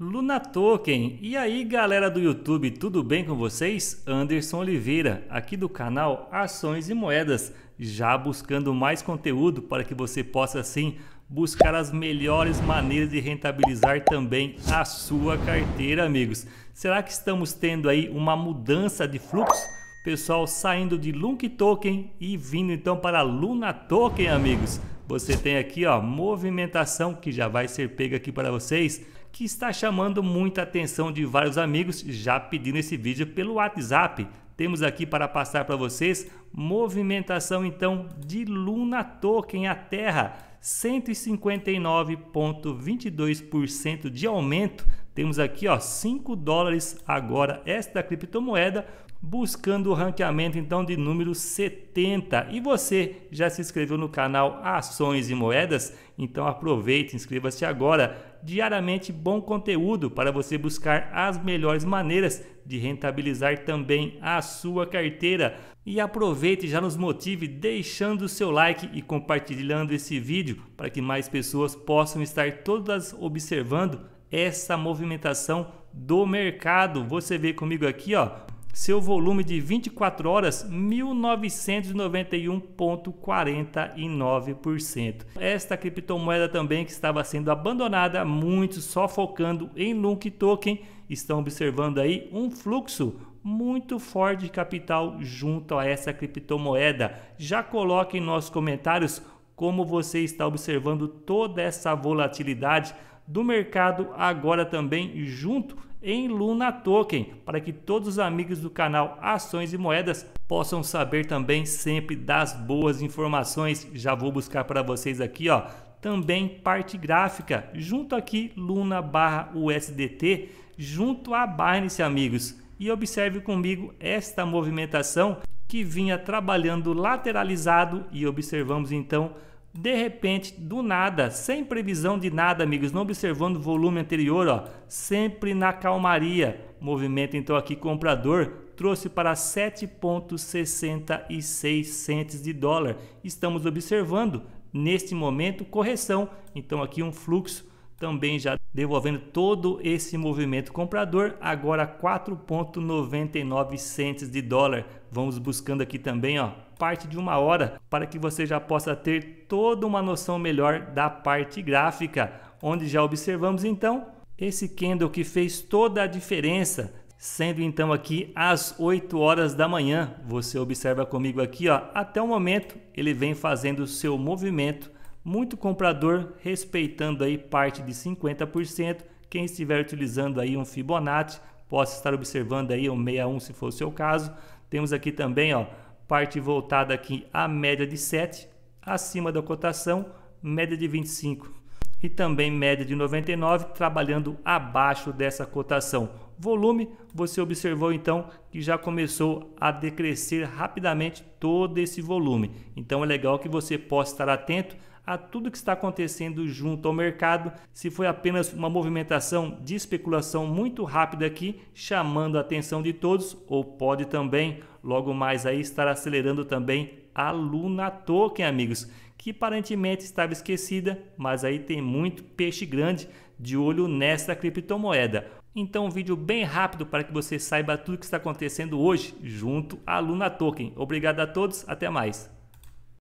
Luna Token. E aí, galera do YouTube, tudo bem com vocês? Anderson Oliveira, aqui do canal Ações e Moedas, já buscando mais conteúdo para que você possa sim buscar as melhores maneiras de rentabilizar também a sua carteira, amigos. Será que estamos tendo aí uma mudança de fluxo? Pessoal saindo de Lunk Token e vindo então para Luna Token, amigos. Você tem aqui, ó, movimentação que já vai ser pega aqui para vocês que está chamando muita atenção de vários amigos já pedindo esse vídeo pelo WhatsApp. Temos aqui para passar para vocês movimentação então de Luna Token à Terra, 159.22% de aumento temos aqui ó, 5 dólares agora esta criptomoeda buscando o ranqueamento então de número 70. E você já se inscreveu no canal Ações e Moedas? Então aproveite, inscreva-se agora. Diariamente bom conteúdo para você buscar as melhores maneiras de rentabilizar também a sua carteira. E aproveite já nos motive deixando o seu like e compartilhando esse vídeo para que mais pessoas possam estar todas observando essa movimentação do mercado. Você vê comigo aqui, ó, seu volume de 24 horas 1991.49%. Esta criptomoeda também que estava sendo abandonada, muitos só focando em Lunk Token, estão observando aí um fluxo muito forte de capital junto a essa criptomoeda. Já coloque em nossos comentários como você está observando toda essa volatilidade do mercado agora também junto em Luna Token, para que todos os amigos do canal Ações e Moedas possam saber também sempre das boas informações. Já vou buscar para vocês aqui, ó, também parte gráfica, junto aqui Luna barra USDT, junto a Binance, amigos. E observe comigo esta movimentação que vinha trabalhando lateralizado e observamos então de repente, do nada, sem previsão de nada, amigos, não observando o volume anterior, ó, sempre na calmaria. Movimento então aqui comprador trouxe para 7.66 centes de dólar. Estamos observando neste momento correção, então aqui um fluxo também já devolvendo todo esse movimento comprador, agora 4.99 centes de dólar. Vamos buscando aqui também, ó, parte de uma hora para que você já possa ter toda uma noção melhor da parte gráfica, onde já observamos então esse candle que fez toda a diferença, sendo então aqui às 8 horas da manhã. Você observa comigo aqui, ó, até o momento ele vem fazendo o seu movimento muito comprador respeitando aí parte de 50%. Quem estiver utilizando aí um Fibonacci, possa estar observando aí um 61 se for o seu caso. Temos aqui também, ó, parte voltada aqui à média de 7, acima da cotação, média de 25 e também média de 99, trabalhando abaixo dessa cotação. Volume, você observou então que já começou a decrescer rapidamente todo esse volume. Então é legal que você possa estar atento a tudo que está acontecendo junto ao mercado, se foi apenas uma movimentação de especulação muito rápida aqui, chamando a atenção de todos, ou pode também logo mais aí estar acelerando também a Luna Token, amigos, que aparentemente estava esquecida, mas aí tem muito peixe grande de olho nesta criptomoeda. Então, um vídeo bem rápido para que você saiba tudo o que está acontecendo hoje junto à Luna Token. Obrigado a todos, até mais.